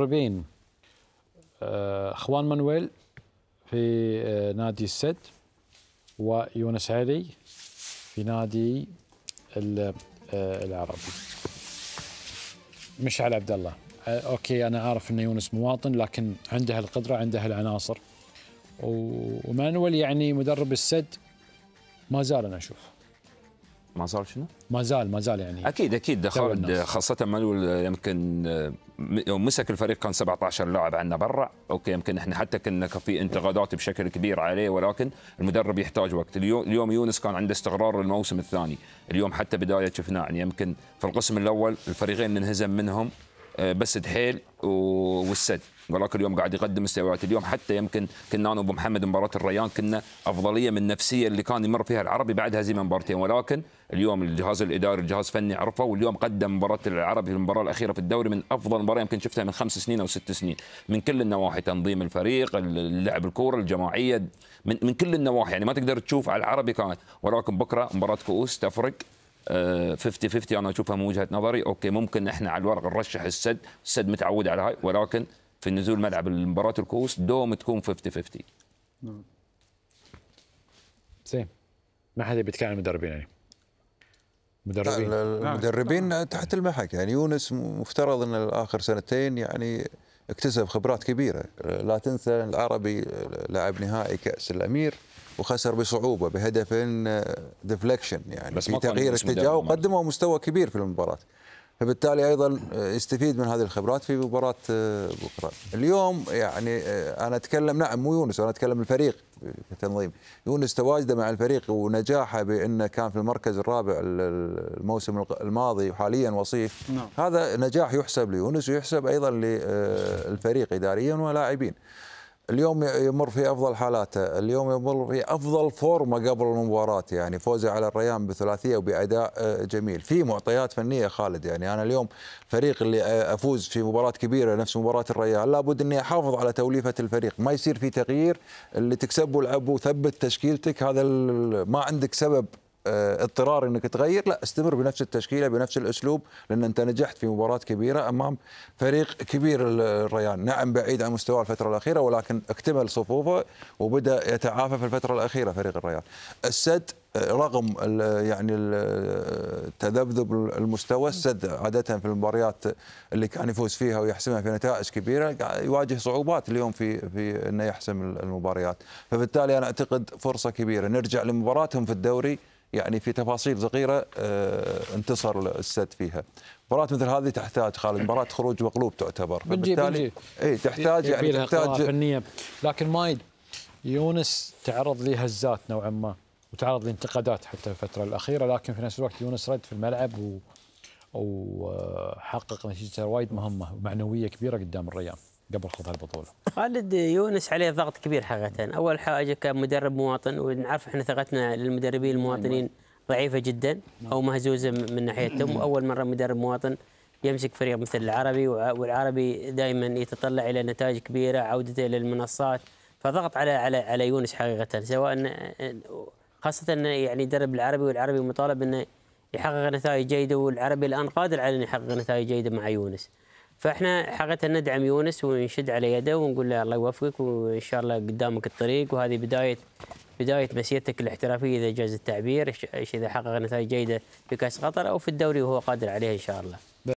مدربين آه، اخوان مانويل في آه، نادي السد ويونس علي في نادي آه، العربي مشعل عبد الله اوكي انا عارف ان يونس مواطن لكن عنده القدره عنده العناصر ومانويل يعني مدرب السد ما زال انا اشوفه ما زال شنو؟ ما زال ما زال يعني اكيد اكيد خالد خاصه مالو يمكن يوم آه، مسك الفريق كان 17 لاعب عندنا برا اوكي يمكن احنا حتى كنا في انتقادات بشكل كبير عليه ولكن المدرب يحتاج وقت اليوم, اليوم يونس كان عنده استقرار الموسم الثاني اليوم حتى بدايه شفناه يعني يمكن في القسم الاول الفريقين منهزم منهم آه، بس دحيل والسد ولك اليوم قاعد يقدم مستويات اليوم حتى يمكن كنا انا وابو محمد مباراه الريان كنا افضليه من النفسيه اللي كان يمر فيها العربي بعد هزيمه مبارتين ولكن اليوم الجهاز الاداري الجهاز الفني عرفه واليوم قدم مباراه العربي في المباراه الاخيره في الدوري من افضل مباراه يمكن شفتها من خمس سنين او ست سنين من كل النواحي تنظيم الفريق اللعب الكوره الجماعيه من من كل النواحي يعني ما تقدر تشوف على العربي كانت ولكن بكره مباراه كؤوس تفرق 50 آه، 50 انا اشوفها من وجهه نظري اوكي ممكن احنا على الورق نرشح السد السد متعود على هاي ولكن في نزول ملعب المباراة الكؤوس دوم تكون 50 50 نعم زين ما حد بيتكلم عن المدربين يعني مدربين المدربين تحت المحك يعني يونس مفترض ان اخر سنتين يعني اكتسب خبرات كبيره لا تنسى العربي لاعب نهائي كاس الامير وخسر بصعوبه بهدف ديفليكشن آه، يعني بس في تغيير اتجاهه وقدموا مستوى كبير في المباراه فبالتالي ايضا آه، يستفيد من هذه الخبرات في مباراه آه، بكره اليوم يعني انا اتكلم نعم مو يونس انا اتكلم الفريق كتنظيم يونس تواجده مع الفريق ونجاحه بانه كان في المركز الرابع الموسم الماضي وحاليا وصيف نعم. هذا نجاح يحسب ليونس ويحسب ايضا للفريق اداريا ولاعبين اليوم يمر في افضل حالاته، اليوم يمر في افضل فورمه قبل المباراه يعني فوزه على الريان بثلاثيه وباداء آه، جميل، في معطيات فنيه خالد يعني انا اليوم فريق اللي آه، افوز في مباراه كبيره نفس مباراه الريان لابد اني احافظ على توليفه الفريق، ما يصير في تغيير اللي تكسبه العب وثبت تشكيلتك هذا ما عندك سبب آه، اضطرار انك تغير لا استمر بنفس التشكيله بنفس الاسلوب لان انت نجحت في مباراه كبيره امام فريق كبير الريان نعم بعيد عن مستواه الفتره الاخيره ولكن اكتمل صفوفه وبدا يتعافى في الفتره الاخيره فريق الريان السد آه، رغم يعني تذبذب المستوى السد عاده في المباريات اللي كان يفوز فيها ويحسمها في نتائج كبيره يواجه صعوبات اليوم في في انه يحسم المباريات فبالتالي انا اعتقد فرصه كبيره نرجع لمباراتهم في الدوري يعني في تفاصيل صغيرة آه، انتصر السد فيها مباراة مثل هذه تحتاج خالد مباراة خروج مقلوب تعتبر فبالتالي اي تحتاج يعني تحتاج فنية لكن مايد يونس تعرض لهزات نوعا ما وتعرض لانتقادات حتى الفترة الأخيرة لكن في نفس الوقت يونس رد في الملعب وحقق نتيجة وايد مهمة ومعنوية كبيرة قدام الريان قبل خوض هالبطوله؟ خالد يونس عليه ضغط كبير حقيقه، اول حاجه كان مدرب مواطن ونعرف احنا ثقتنا للمدربين المواطنين ضعيفه جدا او مهزوزه من ناحيتهم، اول مره مدرب مواطن يمسك فريق مثل العربي والعربي دائما يتطلع الى نتائج كبيره، عودته الى المنصات، فضغط على على على يونس حقيقه سواء خاصه انه يعني يدرب العربي والعربي مطالب انه يحقق نتائج جيده والعربي الان قادر على ان يحقق نتائج جيده مع يونس. فاحنا حقيقه ندعم يونس ونشد على يده ونقول له الله يوفقك وان شاء الله قدامك الطريق وهذه بدايه بدايه مسيرتك الاحترافيه اذا جاز التعبير اذا حقق نتائج جيده في كاس قطر او في الدوري وهو قادر عليها ان شاء الله.